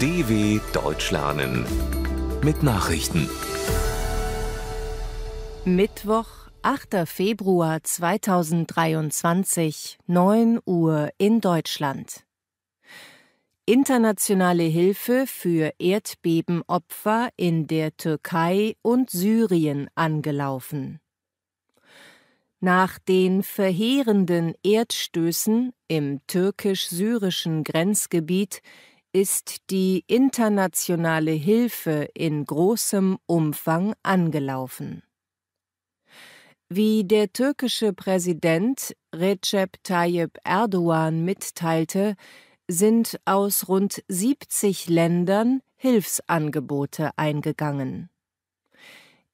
DW Deutsch lernen mit Nachrichten. Mittwoch, 8. Februar 2023, 9 Uhr in Deutschland. Internationale Hilfe für Erdbebenopfer in der Türkei und Syrien angelaufen. Nach den verheerenden Erdstößen im türkisch-syrischen Grenzgebiet ist die internationale Hilfe in großem Umfang angelaufen. Wie der türkische Präsident Recep Tayyip Erdogan mitteilte, sind aus rund 70 Ländern Hilfsangebote eingegangen.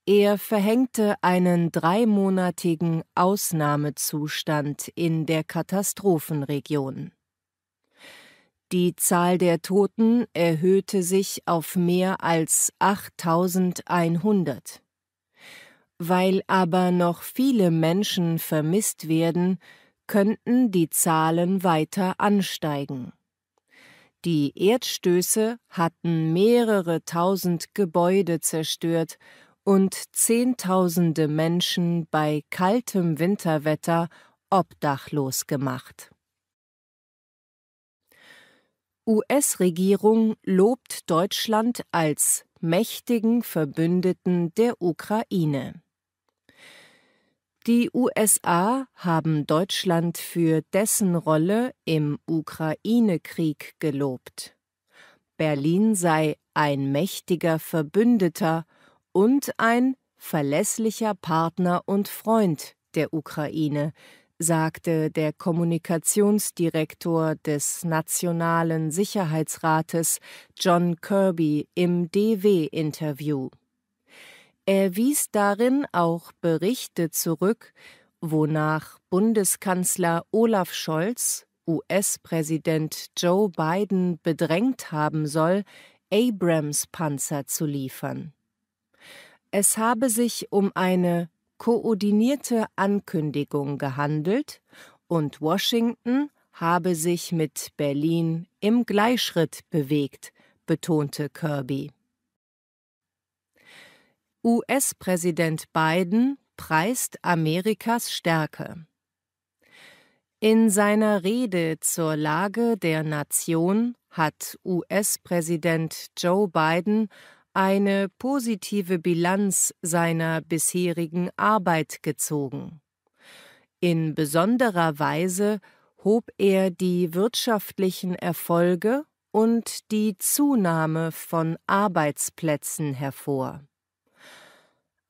Er verhängte einen dreimonatigen Ausnahmezustand in der Katastrophenregion. Die Zahl der Toten erhöhte sich auf mehr als 8100. Weil aber noch viele Menschen vermisst werden, könnten die Zahlen weiter ansteigen. Die Erdstöße hatten mehrere tausend Gebäude zerstört und Zehntausende Menschen bei kaltem Winterwetter obdachlos gemacht. US-Regierung lobt Deutschland als mächtigen Verbündeten der Ukraine. Die USA haben Deutschland für dessen Rolle im Ukraine-Krieg gelobt. Berlin sei ein mächtiger Verbündeter und ein verlässlicher Partner und Freund der Ukraine, sagte der Kommunikationsdirektor des Nationalen Sicherheitsrates John Kirby im DW-Interview. Er wies darin auch Berichte zurück, wonach Bundeskanzler Olaf Scholz US-Präsident Joe Biden bedrängt haben soll, Abrams-Panzer zu liefern. Es habe sich um eine koordinierte Ankündigung gehandelt und Washington habe sich mit Berlin im Gleichschritt bewegt, betonte Kirby. US-Präsident Biden preist Amerikas Stärke. In seiner Rede zur Lage der Nation hat US-Präsident Joe Biden eine positive Bilanz seiner bisherigen Arbeit gezogen. In besonderer Weise hob er die wirtschaftlichen Erfolge und die Zunahme von Arbeitsplätzen hervor.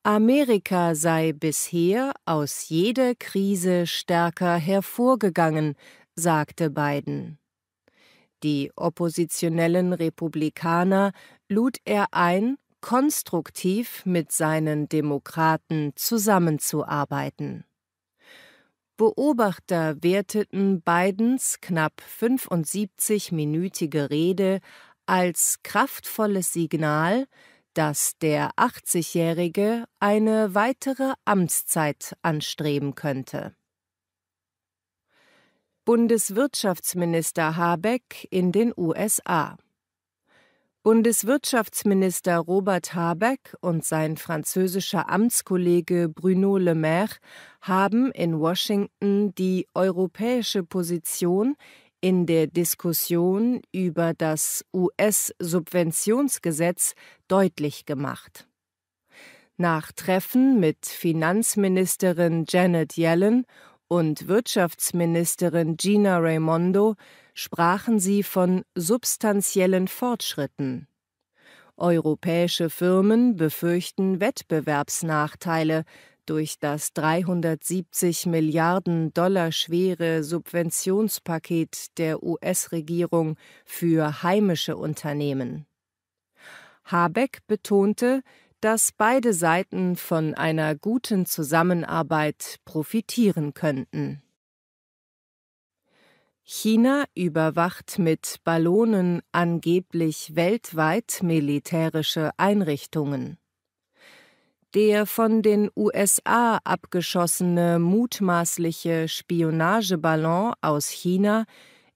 Amerika sei bisher aus jeder Krise stärker hervorgegangen, sagte Biden. Die oppositionellen Republikaner lud er ein, konstruktiv mit seinen Demokraten zusammenzuarbeiten. Beobachter werteten Bidens knapp 75-minütige Rede als kraftvolles Signal, dass der 80-Jährige eine weitere Amtszeit anstreben könnte. Bundeswirtschaftsminister Habeck in den USA Bundeswirtschaftsminister Robert Habeck und sein französischer Amtskollege Bruno Le Maire haben in Washington die europäische Position in der Diskussion über das US-Subventionsgesetz deutlich gemacht. Nach Treffen mit Finanzministerin Janet Yellen und Wirtschaftsministerin Gina Raimondo sprachen sie von substanziellen Fortschritten. Europäische Firmen befürchten Wettbewerbsnachteile durch das 370 Milliarden Dollar schwere Subventionspaket der US-Regierung für heimische Unternehmen. Habeck betonte, dass beide Seiten von einer guten Zusammenarbeit profitieren könnten. China überwacht mit Ballonen angeblich weltweit militärische Einrichtungen. Der von den USA abgeschossene mutmaßliche Spionageballon aus China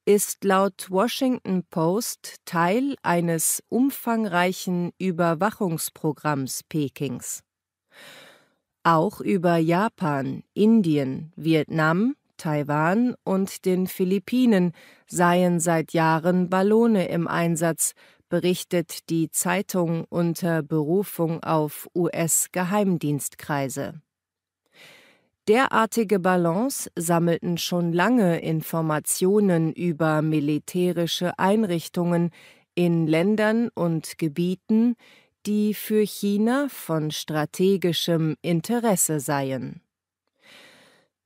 ist laut Washington Post Teil eines umfangreichen Überwachungsprogramms Pekings. Auch über Japan, Indien, Vietnam, Taiwan und den Philippinen seien seit Jahren Ballone im Einsatz, berichtet die Zeitung unter Berufung auf US-Geheimdienstkreise. Derartige Ballons sammelten schon lange Informationen über militärische Einrichtungen in Ländern und Gebieten, die für China von strategischem Interesse seien.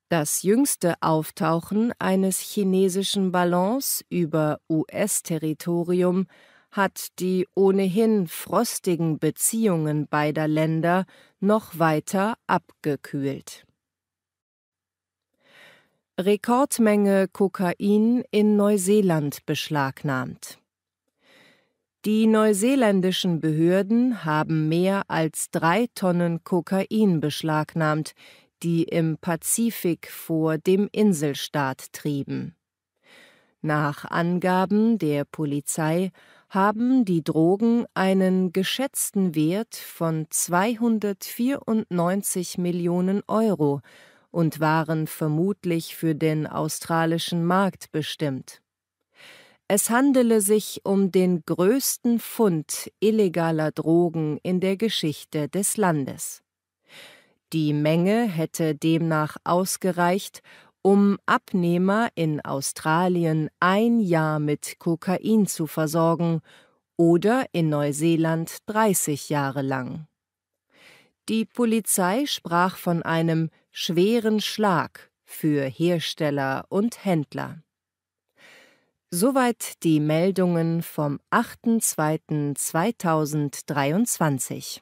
Das jüngste Auftauchen eines chinesischen Ballons über US-Territorium hat die ohnehin frostigen Beziehungen beider Länder noch weiter abgekühlt. Rekordmenge Kokain in Neuseeland beschlagnahmt. Die neuseeländischen Behörden haben mehr als drei Tonnen Kokain beschlagnahmt die im Pazifik vor dem Inselstaat trieben. Nach Angaben der Polizei haben die Drogen einen geschätzten Wert von 294 Millionen Euro und waren vermutlich für den australischen Markt bestimmt. Es handele sich um den größten Fund illegaler Drogen in der Geschichte des Landes. Die Menge hätte demnach ausgereicht, um Abnehmer in Australien ein Jahr mit Kokain zu versorgen oder in Neuseeland 30 Jahre lang. Die Polizei sprach von einem schweren Schlag für Hersteller und Händler. Soweit die Meldungen vom 8.2.2023